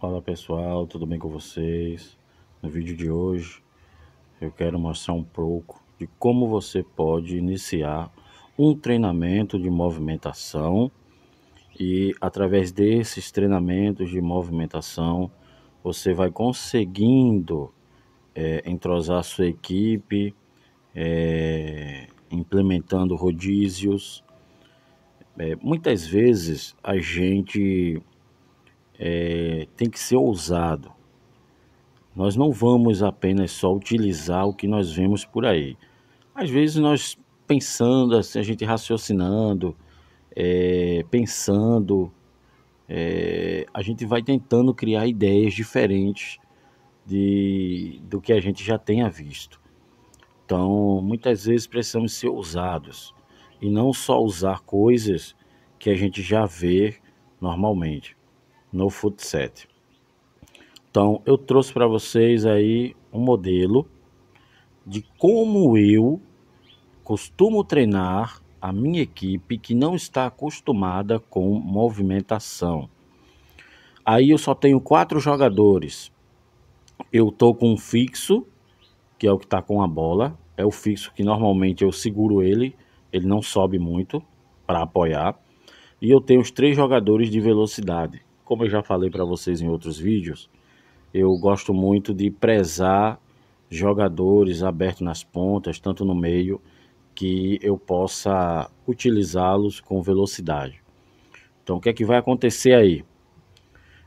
Fala pessoal, tudo bem com vocês? No vídeo de hoje eu quero mostrar um pouco de como você pode iniciar um treinamento de movimentação e através desses treinamentos de movimentação você vai conseguindo é, entrosar sua equipe, é, implementando rodízios. É, muitas vezes a gente é, tem que ser ousado. Nós não vamos apenas só utilizar o que nós vemos por aí. Às vezes nós pensando, assim, a gente raciocinando, é, pensando, é, a gente vai tentando criar ideias diferentes de, do que a gente já tenha visto. Então, muitas vezes precisamos ser ousados e não só usar coisas que a gente já vê normalmente no Footset. Então, eu trouxe para vocês aí um modelo de como eu costumo treinar a minha equipe que não está acostumada com movimentação. Aí eu só tenho quatro jogadores. Eu estou com um fixo, que é o que está com a bola. É o fixo que normalmente eu seguro ele, ele não sobe muito para apoiar. E eu tenho os três jogadores de velocidade como eu já falei para vocês em outros vídeos, eu gosto muito de prezar jogadores abertos nas pontas, tanto no meio, que eu possa utilizá-los com velocidade. Então, o que é que vai acontecer aí?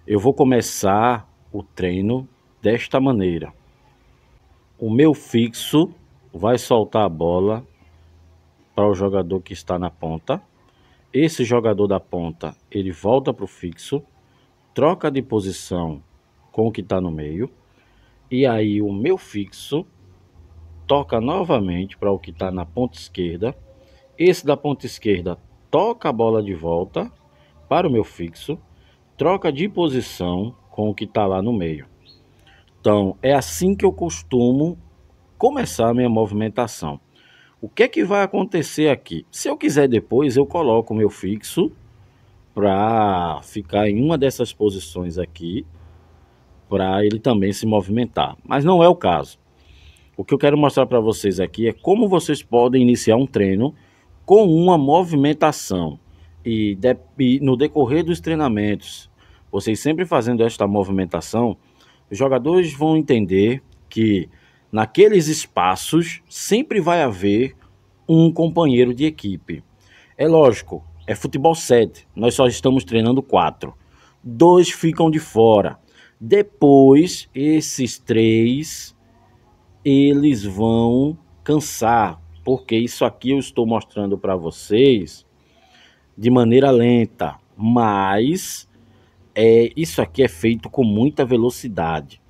Eu vou começar o treino desta maneira. O meu fixo vai soltar a bola para o jogador que está na ponta. Esse jogador da ponta, ele volta para o fixo troca de posição com o que está no meio, e aí o meu fixo toca novamente para o que está na ponta esquerda. Esse da ponta esquerda toca a bola de volta para o meu fixo, troca de posição com o que está lá no meio. Então, é assim que eu costumo começar a minha movimentação. O que é que vai acontecer aqui? Se eu quiser depois, eu coloco o meu fixo para ficar em uma dessas posições aqui, para ele também se movimentar. Mas não é o caso. O que eu quero mostrar para vocês aqui é como vocês podem iniciar um treino com uma movimentação. E, de, e no decorrer dos treinamentos, vocês sempre fazendo esta movimentação, os jogadores vão entender que naqueles espaços sempre vai haver um companheiro de equipe. É lógico, é futebol 7. Nós só estamos treinando quatro. Dois ficam de fora. Depois, esses três, eles vão cansar, porque isso aqui eu estou mostrando para vocês de maneira lenta, mas é isso aqui é feito com muita velocidade.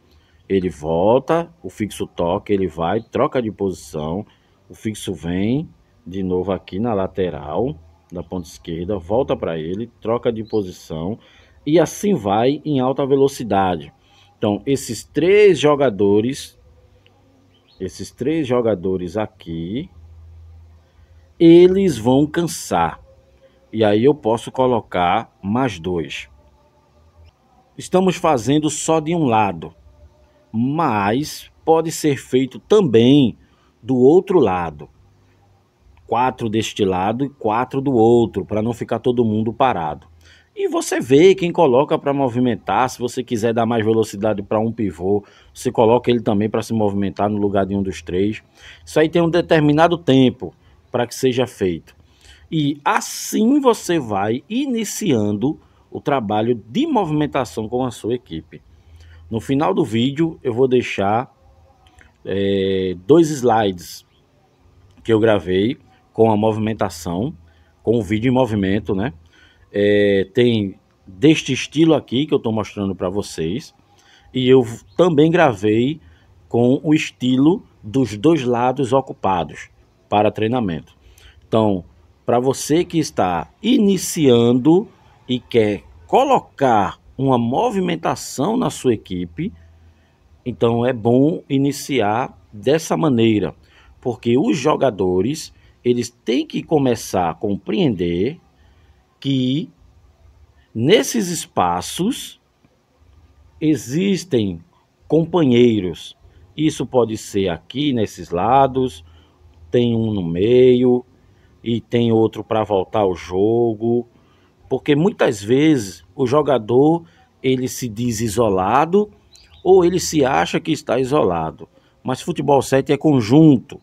Ele volta, o fixo toca, ele vai, troca de posição, o fixo vem de novo aqui na lateral, da ponta esquerda, volta para ele, troca de posição e assim vai em alta velocidade. Então, esses três jogadores, esses três jogadores aqui, eles vão cansar. E aí eu posso colocar mais dois. Estamos fazendo só de um lado, mas pode ser feito também do outro lado quatro deste lado e quatro do outro, para não ficar todo mundo parado. E você vê quem coloca para movimentar, se você quiser dar mais velocidade para um pivô, você coloca ele também para se movimentar no lugar de um dos três. Isso aí tem um determinado tempo para que seja feito. E assim você vai iniciando o trabalho de movimentação com a sua equipe. No final do vídeo eu vou deixar é, dois slides que eu gravei com a movimentação, com o vídeo em movimento, né? É, tem deste estilo aqui que eu estou mostrando para vocês. E eu também gravei com o estilo dos dois lados ocupados para treinamento. Então, para você que está iniciando e quer colocar uma movimentação na sua equipe, então é bom iniciar dessa maneira, porque os jogadores eles têm que começar a compreender que nesses espaços existem companheiros. Isso pode ser aqui nesses lados, tem um no meio e tem outro para voltar ao jogo, porque muitas vezes o jogador ele se diz isolado ou ele se acha que está isolado. Mas futebol 7 é conjunto.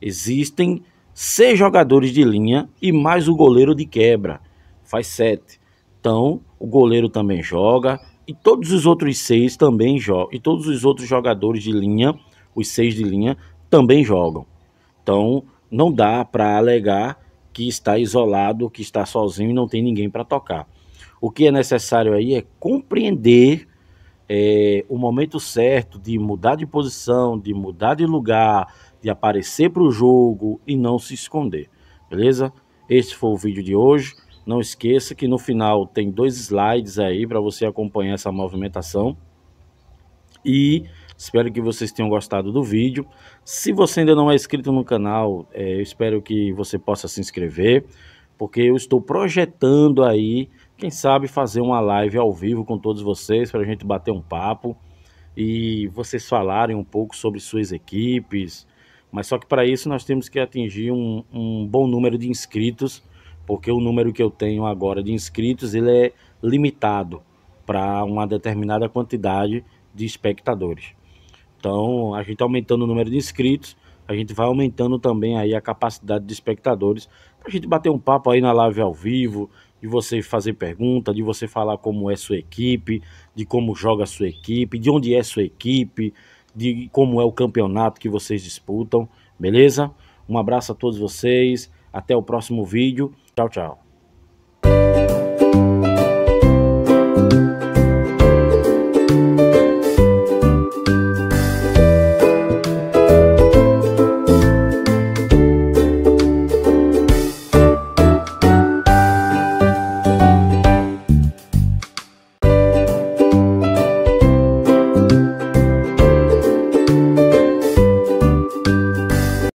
Existem seis jogadores de linha e mais o goleiro de quebra, faz sete. Então, o goleiro também joga e todos os outros seis também jogam. E todos os outros jogadores de linha, os seis de linha, também jogam. Então, não dá para alegar que está isolado, que está sozinho e não tem ninguém para tocar. O que é necessário aí é compreender é, o momento certo de mudar de posição, de mudar de lugar, de aparecer para o jogo e não se esconder, beleza? Esse foi o vídeo de hoje. Não esqueça que no final tem dois slides aí para você acompanhar essa movimentação. E espero que vocês tenham gostado do vídeo. Se você ainda não é inscrito no canal, é, eu espero que você possa se inscrever, porque eu estou projetando aí, quem sabe, fazer uma live ao vivo com todos vocês para a gente bater um papo e vocês falarem um pouco sobre suas equipes, mas só que para isso nós temos que atingir um, um bom número de inscritos, porque o número que eu tenho agora de inscritos ele é limitado para uma determinada quantidade de espectadores. Então, a gente aumentando o número de inscritos, a gente vai aumentando também aí a capacidade de espectadores para a gente bater um papo aí na live ao vivo, de você fazer pergunta, de você falar como é sua equipe, de como joga a sua equipe, de onde é sua equipe, de como é o campeonato que vocês disputam, beleza? Um abraço a todos vocês, até o próximo vídeo. Tchau, tchau.